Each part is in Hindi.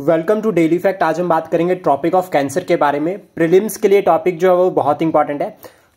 वेलकम टू डेली फैक्ट आज हम बात करेंगे टॉपिक ऑफ कैंसर के बारे में प्रिलिम्स के लिए टॉपिक जो है वो बहुत इंपॉर्टेंट है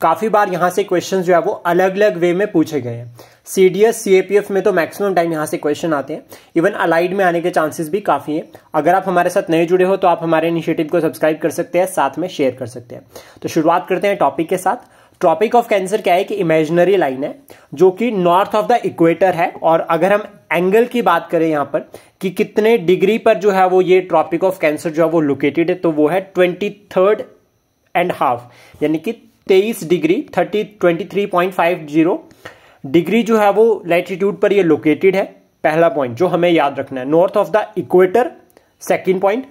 काफ़ी बार यहाँ से क्वेश्चन जो है वो अलग अलग वे में पूछे गए हैं C D S C A P F में तो मैक्सिमम टाइम यहाँ से क्वेश्चन आते हैं इवन अलाइड में आने के चांसेस भी काफ़ी हैं अगर आप हमारे साथ नए जुड़े हो तो आप हमारे इनिशिएटिव को सब्सक्राइब कर सकते हैं साथ में शेयर कर सकते हैं तो शुरुआत करते हैं टॉपिक के साथ ट्रॉपिक ऑफ कैंसर क्या है कि इमेजिनरी लाइन है जो कि नॉर्थ ऑफ द इक्वेटर है और अगर हम एंगल की बात करें यहां पर कि कितने डिग्री पर जो है वो ये ट्रॉपिक ऑफ कैंसर जो है वो लोकेटेड है तो वो है ट्वेंटी थर्ड एंड हाफ यानी कि तेईस degree thirty twenty three point five zero degree जो है वो लैटिट्यूड पर ये लोकेटेड है पहला पॉइंट जो हमें याद रखना है north of the equator second point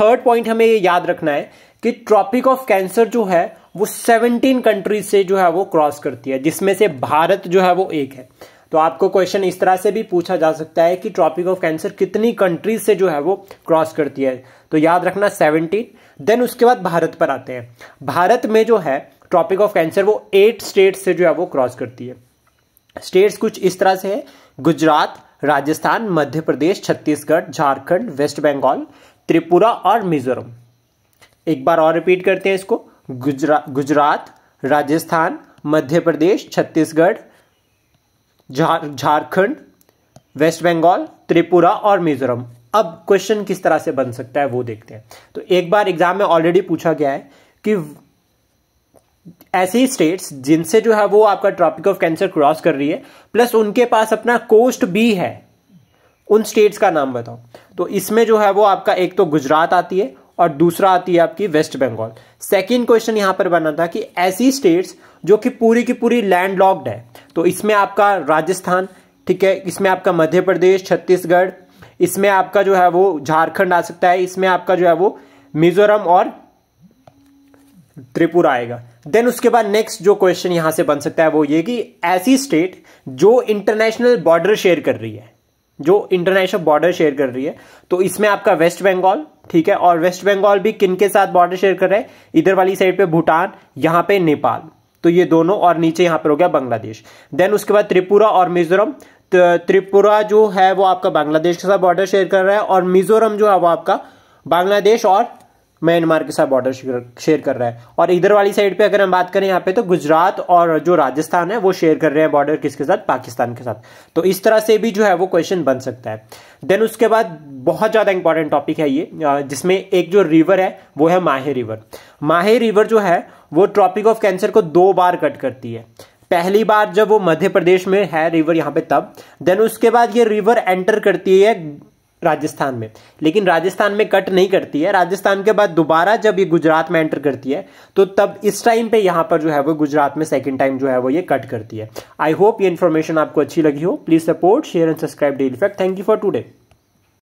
third point हमें ये याद रखना है कि ट्रॉपिक ऑफ कैंसर जो है वो 17 कंट्रीज से जो है वो क्रॉस करती है जिसमें से भारत जो है वो एक है तो आपको क्वेश्चन इस तरह से भी पूछा जा सकता है कि ट्रॉपिक ऑफ कैंसर कितनी कंट्रीज से जो है वो क्रॉस करती है तो याद रखना 17 देन उसके बाद भारत पर आते हैं भारत में जो है ट्रॉपिक ऑफ कैंसर वो एट स्टेट से जो है वो क्रॉस करती है स्टेट्स कुछ इस तरह से है गुजरात राजस्थान मध्य प्रदेश छत्तीसगढ़ झारखंड वेस्ट बंगाल त्रिपुरा और मिजोरम एक बार और रिपीट करते हैं इसको गुजरा गुजरात राजस्थान मध्य प्रदेश छत्तीसगढ़ झारखंड वेस्ट बंगाल त्रिपुरा और मिजोरम अब क्वेश्चन किस तरह से बन सकता है वो देखते हैं तो एक बार एग्जाम में ऑलरेडी पूछा गया है कि ऐसी स्टेट्स जिनसे जो है वो आपका ट्रॉपिक ऑफ कैंसर क्रॉस कर रही है प्लस उनके पास अपना कोस्ट भी है उन स्टेट्स का नाम बताओ तो इसमें जो है वो आपका एक तो गुजरात आती है और दूसरा आती है आपकी वेस्ट बंगाल सेकेंड क्वेश्चन यहां पर बना था कि ऐसी स्टेट्स जो कि पूरी की पूरी लैंड लॉक्ड है तो इसमें आपका राजस्थान ठीक है इसमें आपका मध्य प्रदेश छत्तीसगढ़ इसमें आपका जो है वो झारखंड आ सकता है इसमें आपका जो है वो मिजोरम और त्रिपुरा आएगा देन उसके बाद नेक्स्ट जो क्वेश्चन यहां से बन सकता है वो ये कि ऐसी स्टेट जो इंटरनेशनल बॉर्डर शेयर कर रही है जो इंटरनेशनल बॉर्डर शेयर कर रही है तो इसमें आपका वेस्ट बंगाल ठीक है और वेस्ट बंगाल भी किन के साथ बॉर्डर शेयर कर रहा है इधर वाली साइड पे भूटान यहां पे नेपाल तो ये दोनों और नीचे यहां पर हो गया बांग्लादेश देन उसके बाद त्रिपुरा और मिजोरम त्रिपुरा जो है वो आपका बांग्लादेश के साथ बॉर्डर शेयर कर रहा है और मिजोरम जो है वो आपका बांग्लादेश और म्यांमार के साथ बॉर्डर शेयर कर रहा है और इधर वाली साइड पे अगर हम बात करें यहाँ पे तो गुजरात और जो राजस्थान है वो शेयर कर रहे हैं बॉर्डर किसके साथ पाकिस्तान के साथ तो इस तरह से भी जो है वो क्वेश्चन बन सकता है देन उसके बाद बहुत ज़्यादा इंपॉर्टेंट टॉपिक है ये जिसमें एक जो रिवर है वो है माहे रिवर माहे रिवर जो है वो ट्रॉपिक ऑफ कैंसर को दो बार कट करती है पहली बार जब वो मध्य प्रदेश में है रिवर यहाँ पे तब देन उसके बाद ये रिवर एंटर करती है राजस्थान में लेकिन राजस्थान में कट नहीं करती है राजस्थान के बाद दोबारा जब ये गुजरात में एंटर करती है तो तब इस टाइम पे यहाँ पर जो है वो गुजरात में सेकंड टाइम जो है वो ये कट करती है आई होप ये इन्फॉर्मेशन आपको अच्छी लगी हो please support share and subscribe daily fact thank you for today